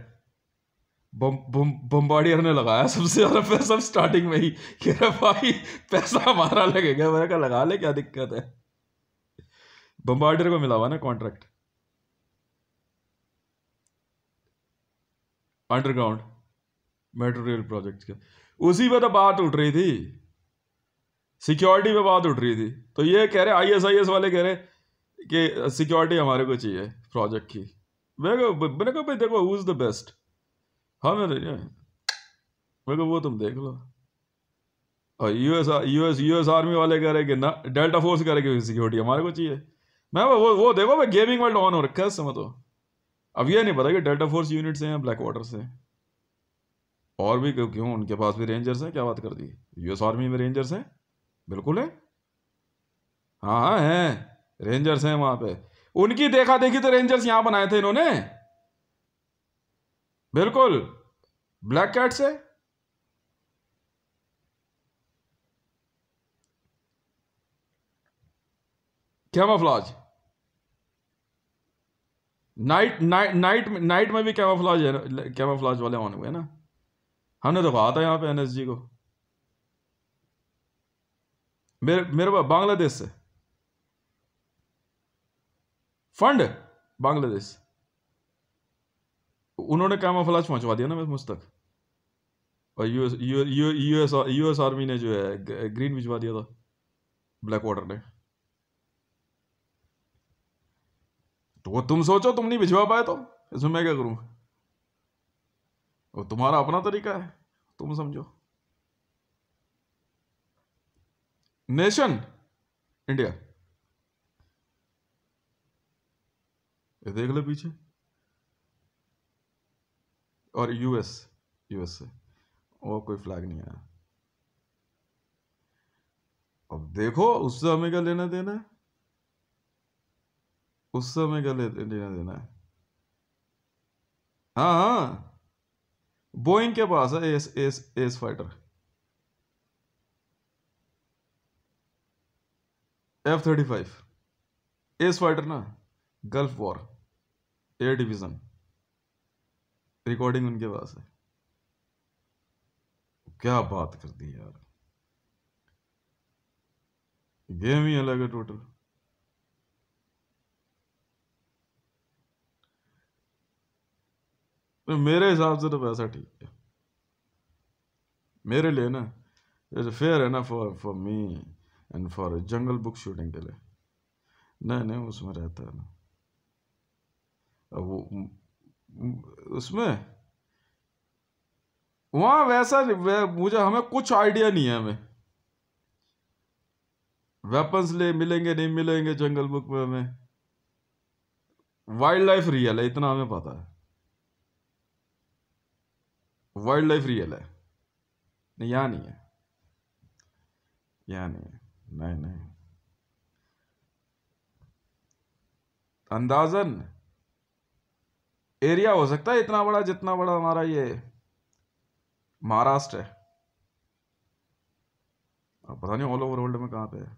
बम्बाडियर ने लगाया सबसे ज़्यादा पैसा स्टार्टिंग में ही कि भाई पैसा हमारा लगेगा मैंने कहा लगा ले क्या दिक्कत है बम्बाडियर को मिला हुआ ना contract underground metro rail project के उसी पे तो बात उठ रही थी सिक्योरिटी पे बात उठ रही थी तो ये कह रहे आई एस आई एस वाले कह रहे कि सिक्योरिटी हमारे को चाहिए प्रोजेक्ट की मैं मैंने कहा भाई देखो हु इज़ द बेस्ट हाँ मेरे मैं को वो तुम देख लो और यूएस यूएस यूएस आर्मी वाले कह रहे कि ना डेल्टा फोर्स कह रहे कि सिक्योरिटी हमारे को चाहिए मैं वो वो देखो भाई गेमिंग वर्ल्ड ऑन हो रखा है इस समय तो अब यह नहीं पता कि डेल्टा फोर्स यूनिट्स हैं ब्लैक वाटर से और भी क्यों उनके पास भी रेंजर्स हैं क्या बात कर दी यूएस आर्मी में रेंजर्स हैं बिल्कुल है हाँ हाँ हैं रेंजर्स हैं वहां पे उनकी देखा देखी तो रेंजर्स यहां बनाए थे इन्होंने बिल्कुल ब्लैक कैट से मफलाज नाइट नाइट नाइट में नाइट में भी कैमोफ्लाज है कैमोफ्लाज वाले ऑन हुए ना हमने तो कहा था यहाँ पे एनएसजी को मेरे मेरे पास बांग्लादेश से फंड बांग्लादेश उन्होंने कैमोफ्लाज पहुंचवा दिया ना मुझ तक और यूएस यूएस यूएस आर्मी ने जो है ग्रीन भिजवा दिया था ब्लैक वाटर ने तो वो तुम सोचो तुम नहीं भिजवा पाए तो इसमें मैं क्या करूँ वो तुम्हारा अपना तरीका है तुम समझो नेशन इंडिया ये देख लो पीछे और यूएस यूएस से और कोई फ्लैग नहीं आया अब देखो उससे हमें क्या लेना देना है उस समय क्या लेना देना है हाँ हाँ बोइंग के पास है S S S fighter F thirty five S fighter ना Gulf War air division recording उनके पास है क्या बात कर दी यार गेम ही अलग है टोटल तो मेरे हिसाब से तो पैसा ठीक है मेरे लिए ना इट फेयर है ना for for me and for Jungle Book shooting के लिए नहीं नहीं उसमें रहता है ना वो उसमें वहाँ वैसा वै, मुझे हमें कुछ आइडिया नहीं है हमें वेपन्स ले मिलेंगे नहीं मिलेंगे जंगल बुक में हमें वाइल्ड लाइफ रियल है इतना हमें पता है वाइल्ड लाइफ रियल है नहीं यहाँ नहीं है यहाँ नहीं है नहीं नहीं अंदाजन एरिया हो सकता है इतना बड़ा जितना बड़ा हमारा ये महाराष्ट्र है अब पता नहीं ऑल ओवर वर्ल्ड में कहाँ पे है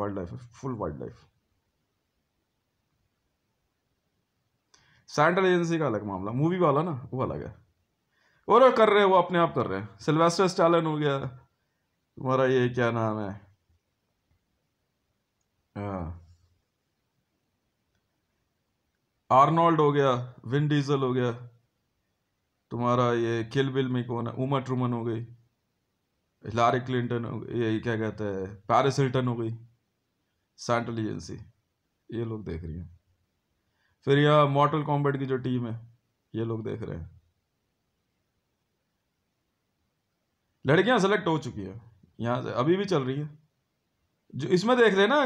वाइल्ड लाइफ है full wildlife central agency का अलग मामला मूवी वाला ना वो अलग है और कर रहे हैं वो अपने आप कर रहे हैं सिल्वेस्टर स्टालन हो गया तुम्हारा ये क्या नाम है आर्नोल्ड हाँ। हो गया विन डीजल हो गया तुम्हारा ये किल बिल में कौन है उमा ट्रूमन हो गई हिलारी क्लिंटन हो गई ये क्या कहते हैं पैरिस हिल्टन हो गई सेंट्रल एजेंसी ये लोग देख रही हैं फिर यह मॉडल कॉम्बेट की जो टीम है ये लोग देख रहे हैं लड़कियां सेलेक्ट हो चुकी है यहाँ से अभी भी चल रही है जो इसमें देख रहे ना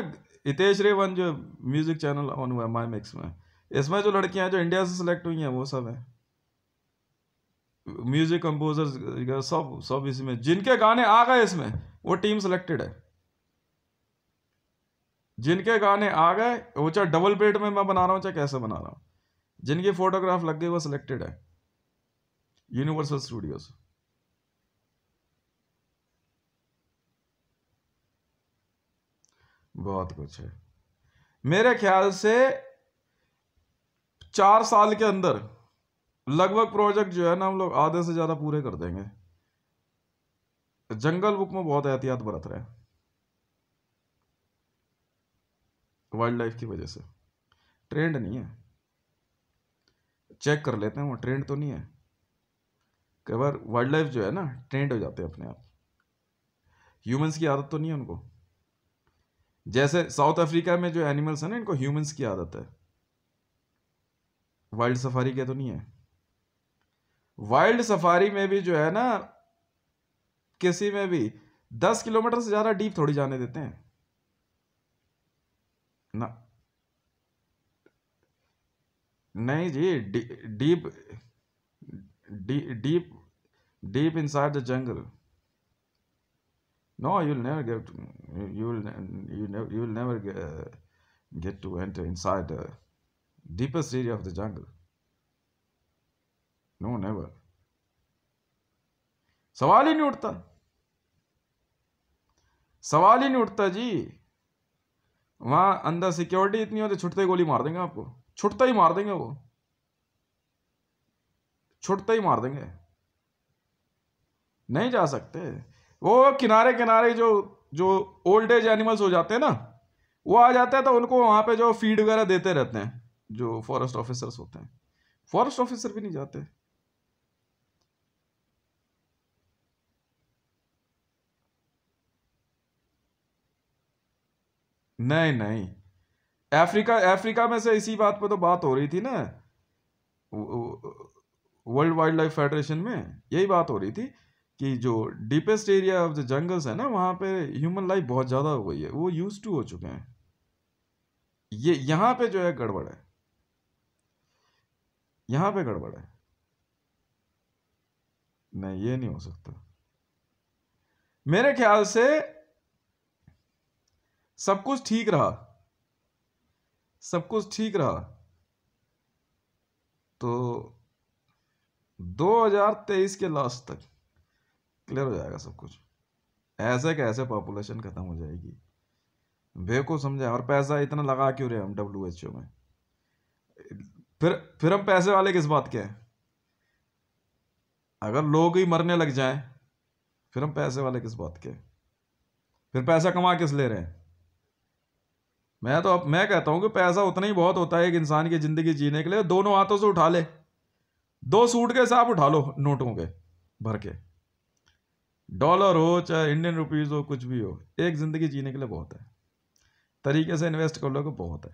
हितेश रे वन जो म्यूज़िक चैनल ऑन हुआ है माई मिक्स में इसमें जो लड़कियां जो इंडिया से सेलेक्ट हुई हैं वो सब हैं म्यूजिक कंपोजर सब सब इसमें जिनके गाने आ गए इसमें वो टीम सेलेक्टेड है जिनके गाने आ गए वो चाहे डबल बेड में मैं बना रहा हूँ चाहे कैसे बना रहा हूँ जिनकी फोटोग्राफ लग गई वो सिलेक्टेड है यूनिवर्सल स्टूडियोज़ बहुत कुछ है मेरे ख्याल से चार साल के अंदर लगभग प्रोजेक्ट जो है ना हम लोग आधे से ज़्यादा पूरे कर देंगे जंगल बुक में बहुत एहतियात बरत रहे हैं वाइल्ड लाइफ की वजह से ट्रेंड नहीं है चेक कर लेते हैं वो ट्रेंड तो नहीं है कई बार वाइल्ड लाइफ जो है ना ट्रेंड हो जाते हैं अपने आप ह्यूमंस की आदत तो नहीं है उनको जैसे साउथ अफ्रीका में जो एनिमल्स हैं ना इनको ह्यूमंस की आदत है वाइल्ड सफारी क्या तो नहीं है वाइल्ड सफारी में भी जो है ना किसी में भी दस किलोमीटर से ज़्यादा डीप थोड़ी जाने देते हैं ना नहीं जी deep deep deep in inside the jungle No, you'll never get. You'll you never you'll never get, get to enter inside the deepest area of the jungle. No, never. सवाल ही नहीं उठता सवाल ही नहीं उठता जी वहां अंदर सिक्योरिटी इतनी होती छुटते ही गोली मार देंगे आपको छुटता ही मार देंगे वो छुटता ही मार देंगे नहीं जा सकते वो किनारे किनारे जो जो ओल्ड एज एनिमल्स हो जाते हैं ना वो आ जाते हैं तो उनको वहाँ पे जो फीड वगैरह देते रहते हैं जो फॉरेस्ट ऑफिसर्स होते हैं फॉरेस्ट ऑफिसर भी नहीं जाते नहीं नहीं अफ्रीका अफ्रीका में से इसी बात पे तो बात हो रही थी ना वर्ल्ड वाइल्ड लाइफ फेडरेशन में यही बात हो रही थी कि जो deepest area of the jungles है ना वहाँ पे ह्यूमन लाइफ बहुत ज़्यादा हो गई है वो यूज टू हो चुके हैं ये यहाँ पे जो है गड़बड़ है यहाँ पे गड़बड़ है नहीं ये नहीं हो सकता मेरे ख्याल से सब कुछ ठीक रहा सब कुछ ठीक रहा तो 2023 के लास्ट तक क्लियर हो जाएगा सब कुछ ऐसे कैसे पॉपुलेशन ख़त्म हो जाएगी बेवकूफ़ समझा और पैसा इतना लगा क्यों रहे हम डब्ल्यू एच ओ में फिर फिर हम पैसे वाले किस बात के हैं अगर लोग ही मरने लग जाए फिर हम पैसे वाले किस बात के फिर पैसा कमा किस ले रहे हैं मैं तो अब मैं कहता हूं कि पैसा उतना ही बहुत होता है एक इंसान की ज़िंदगी जीने के लिए दोनों हाथों से उठा ले दो सूट के साथ उठा लो नोटों के भर के डॉलर हो चाहे इंडियन रुपीज़ हो कुछ भी हो एक ज़िंदगी जीने के लिए बहुत है तरीके से इन्वेस्ट कर लोगे बहुत है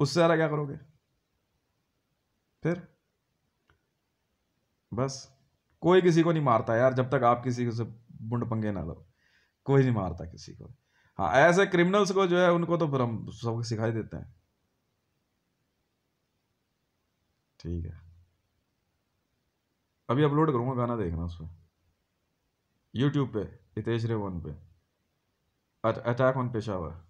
उससे ज़्यादा क्या करोगे फिर बस कोई किसी को नहीं मारता यार जब तक आप किसी को से बुंड पंगे ना लो कोई नहीं मारता किसी को हाँ ऐसे क्रिमिनल्स को जो है उनको तो फिर हम सबको सिखाई देते हैं ठीक है अभी अपलोड करूँगा गाना देखना उसमें यूट्यूब पे हितेश रेवन पे अटैक ऑन पेशावर